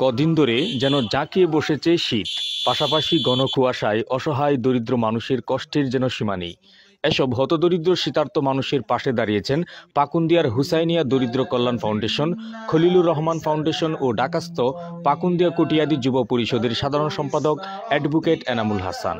কদিন ধরে যেন জাঁকিয়ে বসেছে শীত পাশাপাশি গণকুয়াশায় অসহায় দরিদ্র মানুষের কষ্টের যেন সীমা নেই এসব হতদরিদ্র শীতার্থ মানুষের পাশে দাঁড়িয়েছেন পাকুন্দিয়ার হুসাইনিয়া দরিদ্র কল্যাণ ফাউন্ডেশন খলিলুর রহমান ফাউন্ডেশন ও ডাকাস্ত পাকুন্দিয়া কটিয়াদি যুব পরিষদের সাধারণ সম্পাদক অ্যাডভোকেট এনামুল হাসান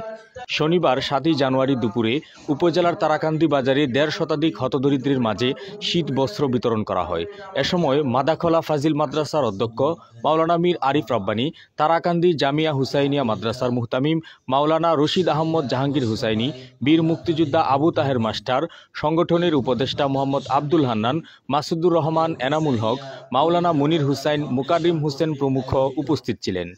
শনিবার সাতই জানুয়ারি দুপুরে উপজেলার তারাকান্দি বাজারে দেড় শতাধিক হতদরিদ্রের মাঝে শীত বস্ত্র বিতরণ করা হয় এ সময় মাদাখলা ফাজিল মাদ্রাসার অধ্যক্ষ মাওলানা মীর আরিফ রব্বানি তারাকান্দি জামিয়া হুসাইনিয়া মাদ্রাসার মুহতামিম মাওলানা রশিদ আহমদ জাহাঙ্গীর হুসাইনি বীর মুক্তিযোদ্ধা আবু তাহের মাস্টার সংগঠনের উপদেষ্টা মোহাম্মদ আব্দুল হান্নান মাসুদুর রহমান এনামুল হক মাওলানা মনির হুসাইন মুকাদিম হোসেন প্রমুখ উপস্থিত ছিলেন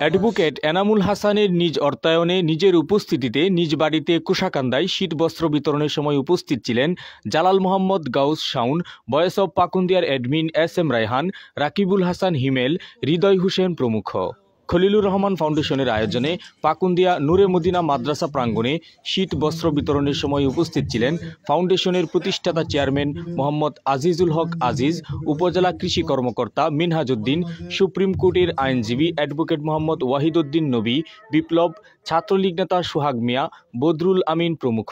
অ্যাডভোকেট এনামুল হাসানের নিজ অর্থায়নে নিজের উপস্থিত উপস্থিতিতে নিজ বাড়িতে কুশাকান্দায় শীতবস্ত্র বিতরণের সময় উপস্থিত ছিলেন জালাল মোহাম্মদ গাউস শাউন বয়েস অব পাকুন্দিয়ার admin S M Raihan Rakibul Hasan Himel Hridoy Hossain প্রমুখ খলিলুর রহমান ফাউন্ডেশনের আয়োজনে পাকুন্দিয়া নূরে মদিনা মাদ্রাসা প্রাঙ্গণে শীত বস্ত্র বিতরণের সময় উপস্থিত ছিলেন ফাউন্ডেশনের প্রতিষ্ঠাতা চেয়ারম্যান মোহাম্মদ আজিজুল হক আজিজ উপজেলা কৃষি কর্মকর্তা মিনহাজউদ্দিন সুপ্রিম কোর্টের আইনজীবী অ্যাডভোকেট মোহাম্মদ ওয়াহিদুদ্দিন নবী বিপ্লব ছাত্রলীগ নেতা সোহাগ মিয়া বদরুল আমিন প্রমুখ